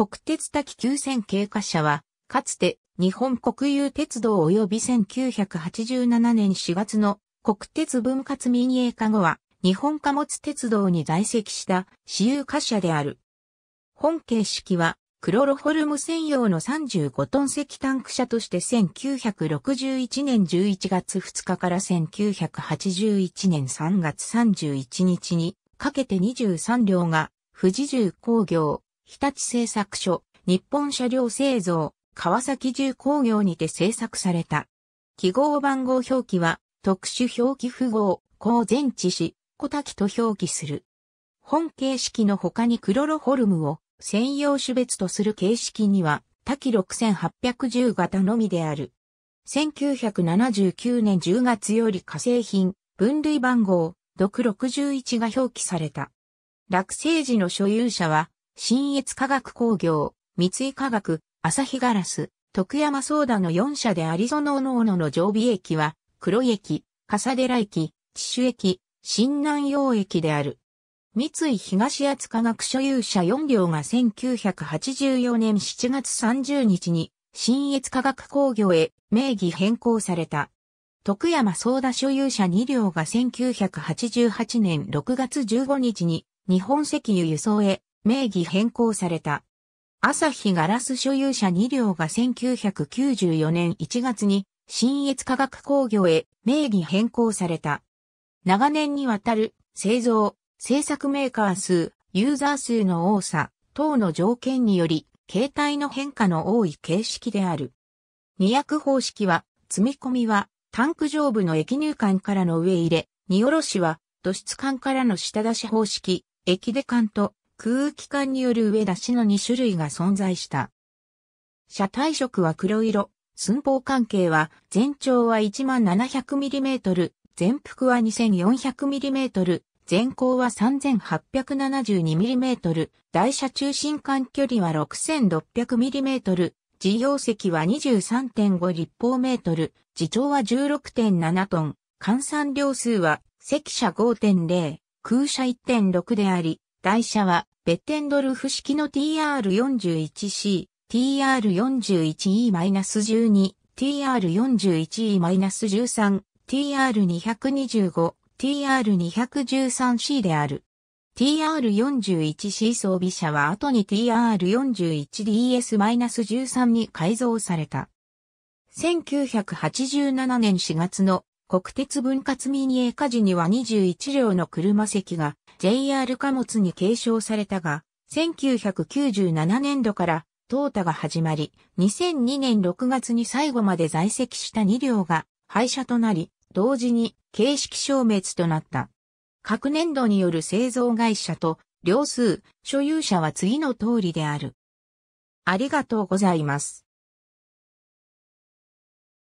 国鉄滝急線経過車は、かつて日本国有鉄道及び1987年4月の国鉄分割民営化後は、日本貨物鉄道に在籍した私有貨車である。本形式は、クロロホルム専用の35トン石タ車として1961年11月2日から1981年3月31日にかけて23両が富士重工業、日立製作所、日本車両製造、川崎重工業にて製作された。記号番号表記は、特殊表記符号、高前置し、小滝と表記する。本形式の他にクロロホルムを専用種別とする形式には、滝6810型のみである。1979年10月より化成品、分類番号、独61が表記された。落成時の所有者は、新越化学工業、三井化学、朝日ガラス、徳山ソーダの4社でアリゾノ農野の常備駅は、黒駅、笠寺駅、地種駅、新南洋駅である。三井東厚化学所有者4両が1984年7月30日に、新越化学工業へ名義変更された。徳山ソ田所有者2両が1988年6月15日に日本石油輸送へ名義変更された。朝日ガラス所有者2両が1994年1月に新越化学工業へ名義変更された。長年にわたる製造、製作メーカー数、ユーザー数の多さ等の条件により、形態の変化の多い形式である。二役方式は、積み込みは、タンク上部の液入管からの上入れ、荷下ろしは、土質管からの下出し方式、液出管と空気管による上出しの2種類が存在した。車体色は黒色、寸法関係は全長は 1700mm、全幅は 2400mm、全高は 3872mm、台車中心間距離は 6600mm、自用席は23.5立方メートル、自重は16.7トン、換算量数は、席車5.0、空車1.6であり、台車は、ベッテンドルフ式の TR41C、TR41E-12、TR41E-13、TR225、TR213C である。TR41C 装備車は後に TR41DS-13 に改造された。1987年4月の国鉄分割民営化時には21両の車席が JR 貨物に継承されたが、1997年度から淘汰が始まり、2002年6月に最後まで在籍した2両が廃車となり、同時に形式消滅となった。各年度による製造会社と両数、所有者は次の通りである。ありがとうございます。